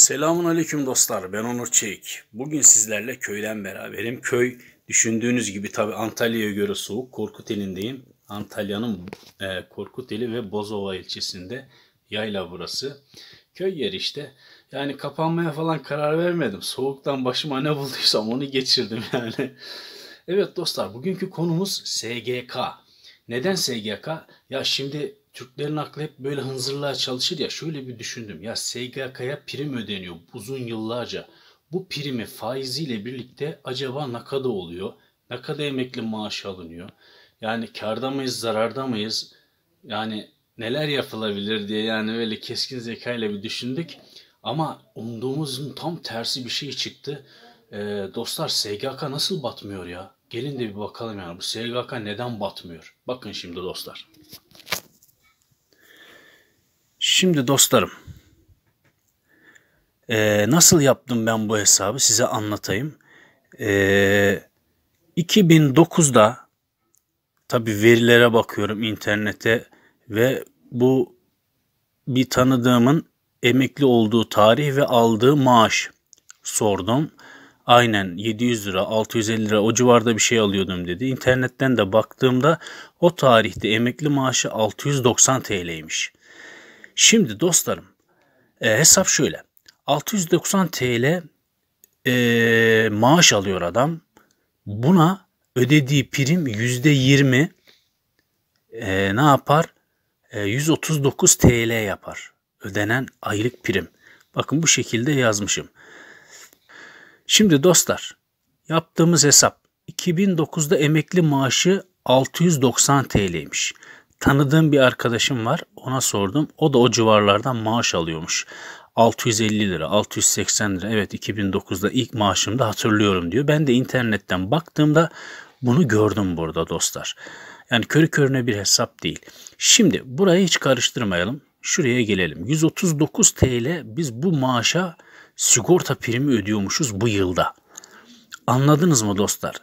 Selamun Aleyküm dostlar ben Onur Çelik. Bugün sizlerle köyden beraberim. Köy düşündüğünüz gibi tabi Antalya'ya göre soğuk. Korkuteli'ndeyim. Antalya'nın e, Korkuteli ve Bozova ilçesinde yayla burası. Köy yeri işte. Yani kapanmaya falan karar vermedim. Soğuktan başıma ne bulduysam onu geçirdim yani. evet dostlar bugünkü konumuz SGK. Neden SGK? Ya şimdi Türklerin aklı hep böyle hınzırlığa çalışır ya şöyle bir düşündüm. Ya SGK'ya prim ödeniyor uzun yıllarca. Bu primi faiziyle birlikte acaba nakada oluyor? nakada emekli maaşı alınıyor? Yani karda mıyız, zararda mıyız? Yani neler yapılabilir diye yani böyle keskin zekayla bir düşündük. Ama umduğumuzun tam tersi bir şey çıktı. Ee, dostlar SGK nasıl batmıyor ya? Gelin de bir bakalım yani bu SGK neden batmıyor? Bakın şimdi dostlar. Şimdi dostlarım e, nasıl yaptım ben bu hesabı size anlatayım. 2009'da e, tabi verilere bakıyorum internete ve bu bir tanıdığımın emekli olduğu tarih ve aldığı maaş sordum. Aynen 700 lira 650 lira o civarda bir şey alıyordum dedi. İnternetten de baktığımda o tarihte emekli maaşı 690 TL'ymiş. Şimdi dostlarım e, hesap şöyle. 690 TL e, maaş alıyor adam. Buna ödediği prim %20 e, ne yapar? E, 139 TL yapar. Ödenen aylık prim. Bakın bu şekilde yazmışım. Şimdi dostlar yaptığımız hesap 2009'da emekli maaşı 690 TL'ymiş. Tanıdığım bir arkadaşım var. Ona sordum. O da o civarlardan maaş alıyormuş. 650 lira, 680 lira. Evet 2009'da ilk maaşımda hatırlıyorum diyor. Ben de internetten baktığımda bunu gördüm burada dostlar. Yani körü körüne bir hesap değil. Şimdi burayı hiç karıştırmayalım. Şuraya gelelim. 139 TL biz bu maaşa sigorta primi ödüyormuşuz bu yılda. Anladınız mı dostlar?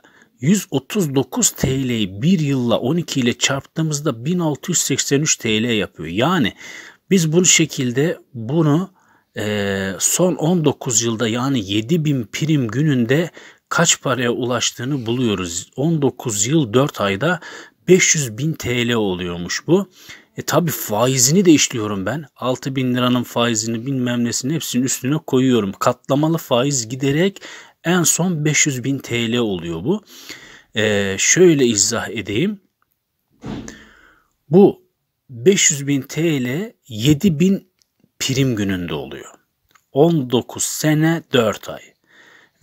139 TL'yi bir yılla 12 ile çarptığımızda 1683 TL yapıyor. Yani biz bu şekilde bunu e, son 19 yılda yani 7000 prim gününde kaç paraya ulaştığını buluyoruz. 19 yıl 4 ayda 500 bin TL oluyormuş bu. E tabi faizini de işliyorum ben. 6 bin liranın faizini bilmem nesini hepsinin üstüne koyuyorum. Katlamalı faiz giderek en son 500 bin TL oluyor bu. Ee, şöyle izah edeyim. Bu 500 bin TL 7 bin prim gününde oluyor. 19 sene 4 ay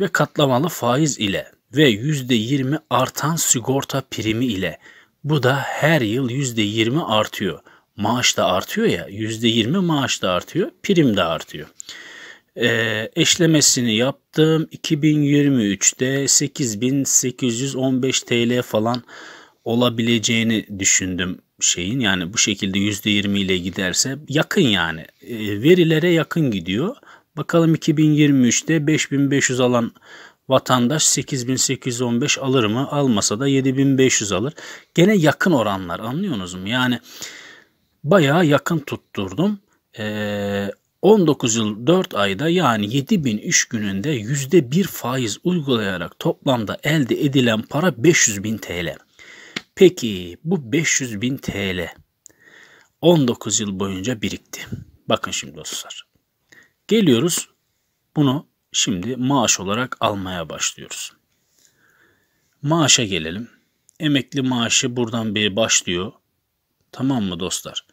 ve katlamalı faiz ile ve %20 artan sigorta primi ile bu da her yıl %20 artıyor. Maaş da artıyor ya %20 maaş da artıyor prim de artıyor. E, eşlemesini yaptım. 2023'te 8815 TL falan olabileceğini düşündüm şeyin. Yani bu şekilde %20 ile giderse yakın yani. E, verilere yakın gidiyor. Bakalım 2023'te 5500 alan vatandaş 8815 alır mı? Almasa da 7500 alır. Gene yakın oranlar anlıyorsunuz mu? Yani bayağı yakın tutturdum. Ee, 19 yıl 4 ayda yani 7000 iş gününde bir faiz uygulayarak toplamda elde edilen para 500 bin TL. Peki bu 500 bin TL 19 yıl boyunca birikti. Bakın şimdi dostlar. Geliyoruz bunu şimdi maaş olarak almaya başlıyoruz. Maaşa gelelim. Emekli maaşı buradan bir başlıyor. Tamam mı dostlar?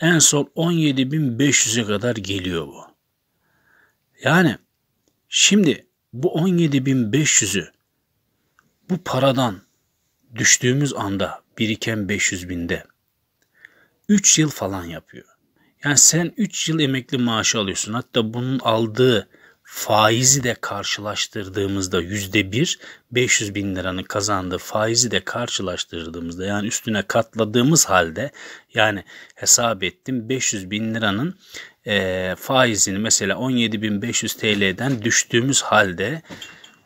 en son 17.500'e kadar geliyor bu. Yani şimdi bu 17.500'ü bu paradan düştüğümüz anda biriken 500 binde 3 yıl falan yapıyor. Yani sen 3 yıl emekli maaşı alıyorsun. Hatta bunun aldığı faizi de karşılaştırdığımızda yüzde bir 500 bin liranı kazandığı faizi de karşılaştırdığımızda yani üstüne katladığımız halde yani hesap ettim 500 bin liranın e, faizini mesela 17.500 TL'den düştüğümüz halde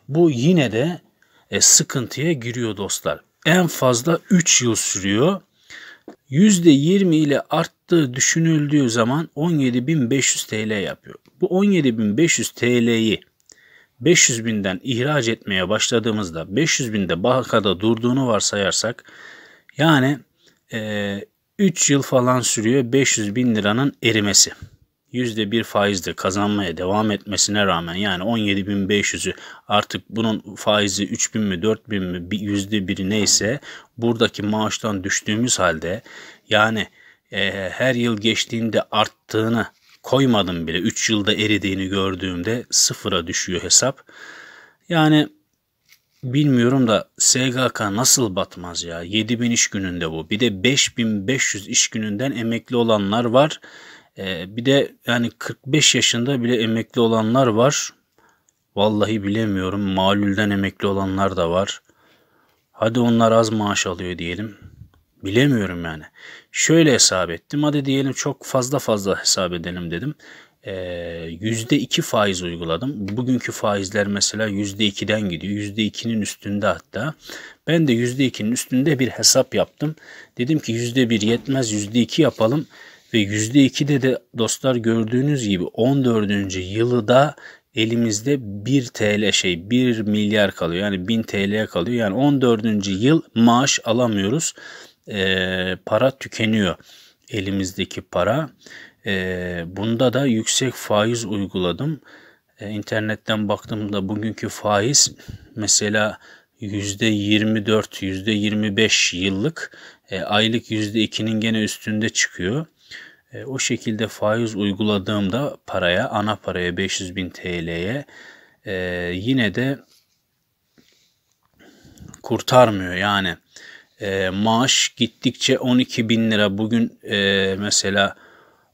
bu yine de e, sıkıntıya giriyor dostlar. En fazla 3 yıl sürüyor %20 ile arttığı düşünüldüğü zaman 17.500 TL yapıyor. Bu 17.500 TL'yi 500 binden ihraç etmeye başladığımızda 500 binde bankada durduğunu varsayarsak yani e, 3 yıl falan sürüyor 500 bin liranın erimesi. %1 faizde kazanmaya devam etmesine rağmen yani 17.500'ü artık bunun faizi 3000 mi 4000 mi %1'i neyse buradaki maaştan düştüğümüz halde yani e, her yıl geçtiğinde arttığını koymadım bile 3 yılda eridiğini gördüğümde sıfıra düşüyor hesap. Yani bilmiyorum da SGK nasıl batmaz ya 7000 iş gününde bu bir de 5500 iş gününden emekli olanlar var ee, bir de yani 45 yaşında bile emekli olanlar var. Vallahi bilemiyorum. Malül'den emekli olanlar da var. Hadi onlar az maaş alıyor diyelim. Bilemiyorum yani. Şöyle hesap ettim. Hadi diyelim çok fazla fazla hesap edelim dedim. Ee, %2 faiz uyguladım. Bugünkü faizler mesela %2'den gidiyor. %2'nin üstünde hatta. Ben de %2'nin üstünde bir hesap yaptım. Dedim ki %1 yetmez %2 yapalım. Ve %2'de de dostlar gördüğünüz gibi 14. yılı da elimizde 1 TL şey 1 milyar kalıyor. Yani 1000 TL kalıyor. Yani 14. yıl maaş alamıyoruz. E, para tükeniyor elimizdeki para. E, bunda da yüksek faiz uyguladım. E, internetten baktığımda bugünkü faiz mesela %24, %25 yıllık e, aylık %2'nin gene üstünde çıkıyor. E, o şekilde faiz uyguladığımda paraya, ana paraya 500 bin TL'ye e, yine de kurtarmıyor. Yani e, maaş gittikçe 12 bin lira bugün e, mesela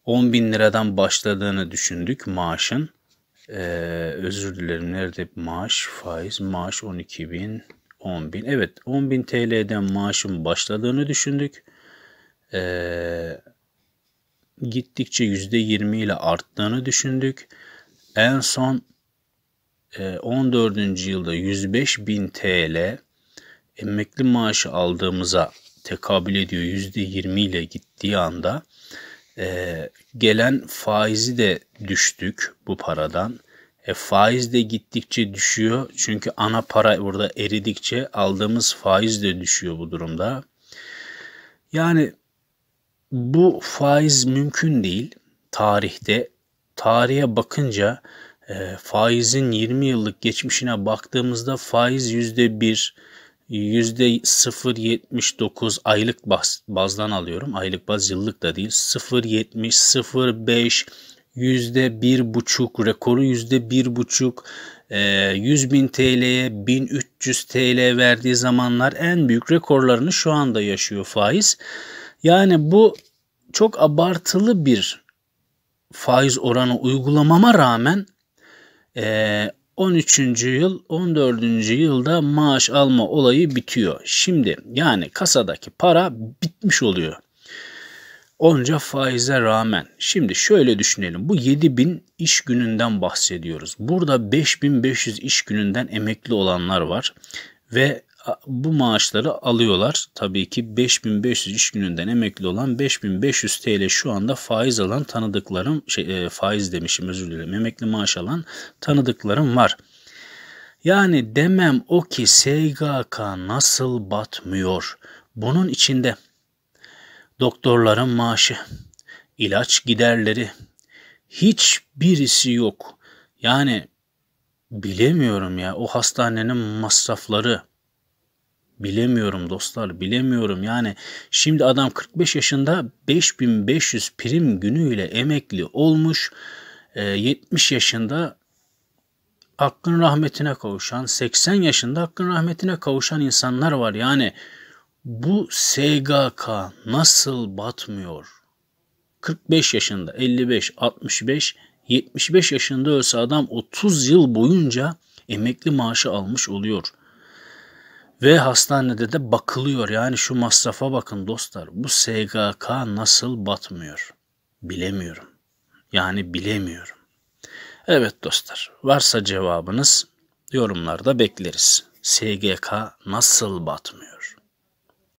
10 bin liradan başladığını düşündük maaşın. E, özür dilerim nerede maaş faiz maaş 12 bin 10 bin evet 10 bin TL'den maaşın başladığını düşündük. Eee gittikçe yüzde %20 ile arttığını düşündük. En son 14. E, yılda 105 bin TL emekli maaşı aldığımıza tekabül ediyor yüzde %20 ile gittiği anda e, gelen faizi de düştük bu paradan. E, faiz de gittikçe düşüyor çünkü ana para burada eridikçe aldığımız faiz de düşüyor bu durumda. Yani bu faiz mümkün değil tarihte. Tarihe bakınca e, faizin 20 yıllık geçmişine baktığımızda faiz %1, %0.79 aylık baz, bazdan alıyorum. Aylık baz yıllık da değil. 0.70, 0.5, %1.5 rekoru %1.5 100 e, bin TL'ye 1300 TL verdiği zamanlar en büyük rekorlarını şu anda yaşıyor faiz. Yani bu çok abartılı bir faiz oranı uygulamama rağmen 13. E, yıl 14. yılda maaş alma olayı bitiyor. Şimdi yani kasadaki para bitmiş oluyor. Onca faize rağmen. Şimdi şöyle düşünelim. Bu 7000 iş gününden bahsediyoruz. Burada 5500 iş gününden emekli olanlar var ve bu maaşları alıyorlar. Tabii ki 5500 iş gününden emekli olan 5500 TL şu anda faiz alan tanıdıklarım şey, e, faiz demişim özür dilerim emekli maaş alan tanıdıklarım var. Yani demem o ki SGK nasıl batmıyor? Bunun içinde doktorların maaşı, ilaç giderleri hiçbirisi yok. Yani bilemiyorum ya o hastanenin masrafları Bilemiyorum dostlar bilemiyorum yani şimdi adam 45 yaşında 5500 prim günüyle emekli olmuş 70 ee, yaşında hakkın rahmetine kavuşan 80 yaşında hakkın rahmetine kavuşan insanlar var yani bu SGK nasıl batmıyor 45 yaşında 55 65 75 yaşında ölse adam 30 yıl boyunca emekli maaşı almış oluyor.'' Ve hastanede de bakılıyor. Yani şu masrafa bakın dostlar. Bu SGK nasıl batmıyor? Bilemiyorum. Yani bilemiyorum. Evet dostlar. Varsa cevabınız yorumlarda bekleriz. SGK nasıl batmıyor?